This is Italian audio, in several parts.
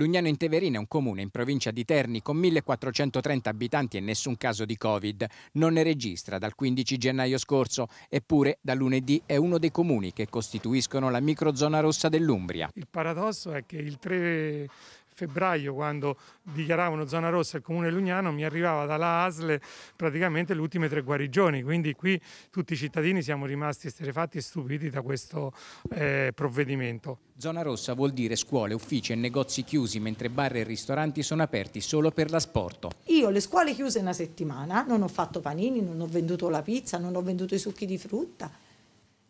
Lugnano in Teverina è un comune in provincia di Terni con 1430 abitanti e nessun caso di Covid. Non ne registra dal 15 gennaio scorso, eppure da lunedì è uno dei comuni che costituiscono la microzona rossa dell'Umbria. Il paradosso è che il 3 febbraio, quando dichiaravano zona rossa il comune lugnano, mi arrivava dalla ASLE praticamente le ultime tre guarigioni. Quindi qui tutti i cittadini siamo rimasti esterefatti e stupiti da questo eh, provvedimento. Zona rossa vuol dire scuole, uffici e negozi chiusi, mentre bar e ristoranti sono aperti solo per l'asporto. Io le scuole chiuse una settimana, non ho fatto panini, non ho venduto la pizza, non ho venduto i succhi di frutta.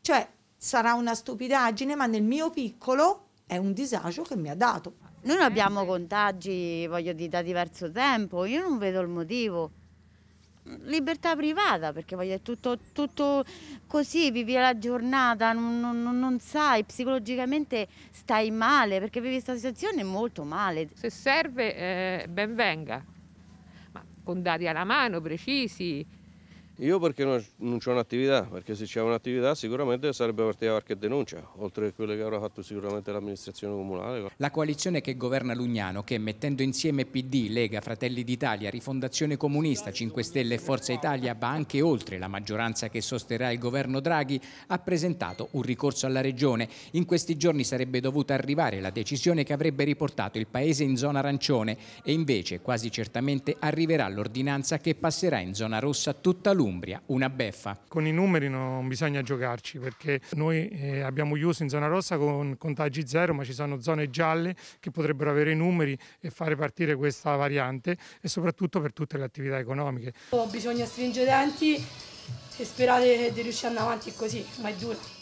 Cioè, sarà una stupidaggine, ma nel mio piccolo è un disagio che mi ha dato. Noi non eh, abbiamo contagi, voglio dire, da diverso tempo, io non vedo il motivo. Libertà privata, perché voglio dire, tutto, tutto così, vivi la giornata, non, non, non, sai, psicologicamente stai male, perché vivi questa situazione molto male. Se serve, eh, ben venga, ma con dati alla mano, precisi, io perché non, c'è un'attività, perché se c'è un'attività sicuramente sarebbe partita qualche denuncia, oltre a quelle che avrà fatto sicuramente l'amministrazione comunale. La coalizione che governa Lugnano, che mettendo insieme PD, Lega, Fratelli d'Italia, Rifondazione Comunista, 5 Stelle e Forza Italia, va anche oltre la maggioranza che sosterrà il governo Draghi, ha presentato un ricorso alla Regione. In questi giorni sarebbe dovuta arrivare la decisione che avrebbe riportato il Paese in zona arancione e invece quasi certamente arriverà l'ordinanza che passerà in zona rossa tutta l'Umbria l'Umbria, una beffa. Con i numeri non bisogna giocarci perché noi eh, abbiamo chiuso in zona rossa con contagi zero ma ci sono zone gialle che potrebbero avere i numeri e fare partire questa variante e soprattutto per tutte le attività economiche. Bisogna stringere i denti e sperare di riuscire ad andare avanti così, ma è dura.